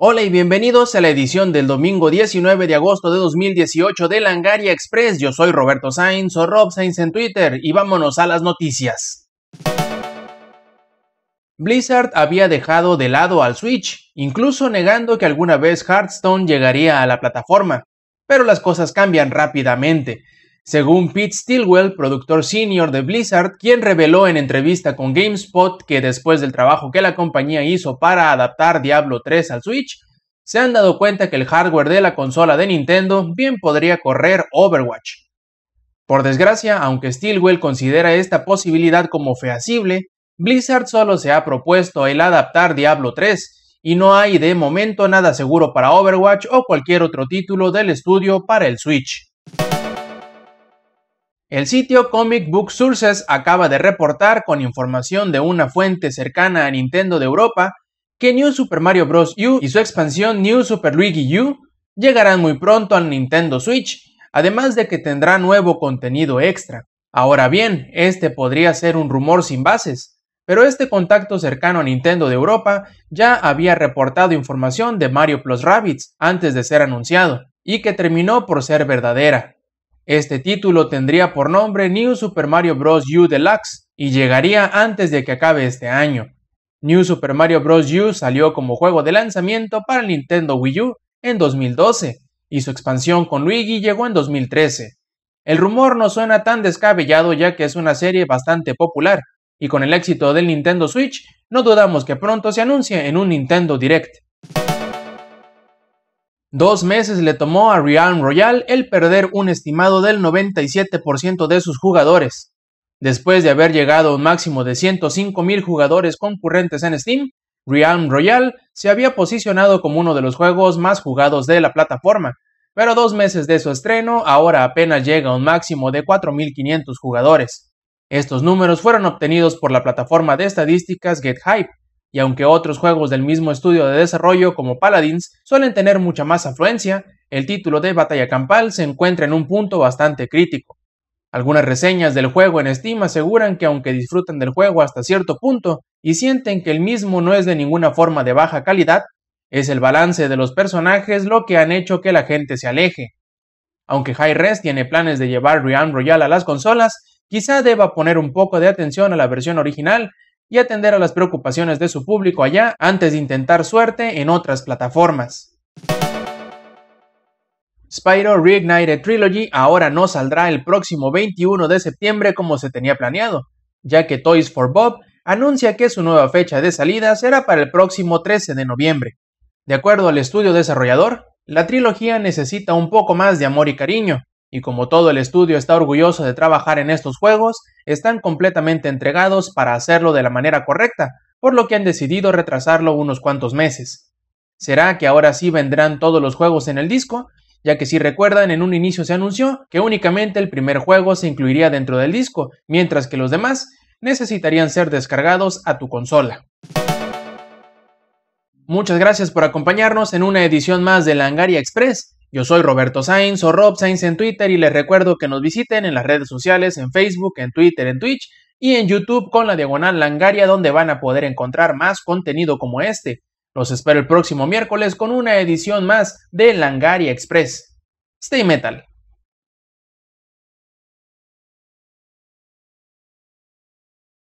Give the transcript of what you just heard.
Hola y bienvenidos a la edición del domingo 19 de agosto de 2018 de Langaria Express. Yo soy Roberto Sainz o Rob Sainz en Twitter y vámonos a las noticias. Blizzard había dejado de lado al Switch, incluso negando que alguna vez Hearthstone llegaría a la plataforma. Pero las cosas cambian rápidamente según Pete Stilwell, productor senior de Blizzard, quien reveló en entrevista con GameSpot que después del trabajo que la compañía hizo para adaptar Diablo 3 al Switch, se han dado cuenta que el hardware de la consola de Nintendo bien podría correr Overwatch. Por desgracia, aunque Stilwell considera esta posibilidad como feasible, Blizzard solo se ha propuesto el adaptar Diablo 3 y no hay de momento nada seguro para Overwatch o cualquier otro título del estudio para el Switch. El sitio Comic Book Sources acaba de reportar con información de una fuente cercana a Nintendo de Europa que New Super Mario Bros. U y su expansión New Super Luigi U llegarán muy pronto al Nintendo Switch, además de que tendrá nuevo contenido extra. Ahora bien, este podría ser un rumor sin bases, pero este contacto cercano a Nintendo de Europa ya había reportado información de Mario Plus Rabbids antes de ser anunciado, y que terminó por ser verdadera. Este título tendría por nombre New Super Mario Bros. U Deluxe y llegaría antes de que acabe este año. New Super Mario Bros. U salió como juego de lanzamiento para Nintendo Wii U en 2012 y su expansión con Luigi llegó en 2013. El rumor no suena tan descabellado ya que es una serie bastante popular y con el éxito del Nintendo Switch no dudamos que pronto se anuncie en un Nintendo Direct. Dos meses le tomó a Realm Royal el perder un estimado del 97% de sus jugadores. Después de haber llegado a un máximo de 105.000 jugadores concurrentes en Steam, Realm Royal se había posicionado como uno de los juegos más jugados de la plataforma, pero dos meses de su estreno ahora apenas llega a un máximo de 4.500 jugadores. Estos números fueron obtenidos por la plataforma de estadísticas GetHype, y aunque otros juegos del mismo estudio de desarrollo como Paladins suelen tener mucha más afluencia, el título de Batalla Campal se encuentra en un punto bastante crítico. Algunas reseñas del juego en Steam aseguran que aunque disfrutan del juego hasta cierto punto y sienten que el mismo no es de ninguna forma de baja calidad, es el balance de los personajes lo que han hecho que la gente se aleje. Aunque High Res tiene planes de llevar Realm Royale a las consolas, quizá deba poner un poco de atención a la versión original y atender a las preocupaciones de su público allá antes de intentar suerte en otras plataformas. Spyro Reignited Trilogy ahora no saldrá el próximo 21 de septiembre como se tenía planeado, ya que Toys for Bob anuncia que su nueva fecha de salida será para el próximo 13 de noviembre. De acuerdo al estudio desarrollador, la trilogía necesita un poco más de amor y cariño, y como todo el estudio está orgulloso de trabajar en estos juegos, están completamente entregados para hacerlo de la manera correcta, por lo que han decidido retrasarlo unos cuantos meses. ¿Será que ahora sí vendrán todos los juegos en el disco? Ya que si recuerdan, en un inicio se anunció que únicamente el primer juego se incluiría dentro del disco, mientras que los demás necesitarían ser descargados a tu consola. Muchas gracias por acompañarnos en una edición más de Langaria Express. Yo soy Roberto Sainz o Rob Sainz en Twitter y les recuerdo que nos visiten en las redes sociales, en Facebook, en Twitter, en Twitch y en YouTube con la diagonal Langaria donde van a poder encontrar más contenido como este. Los espero el próximo miércoles con una edición más de Langaria Express. Stay metal.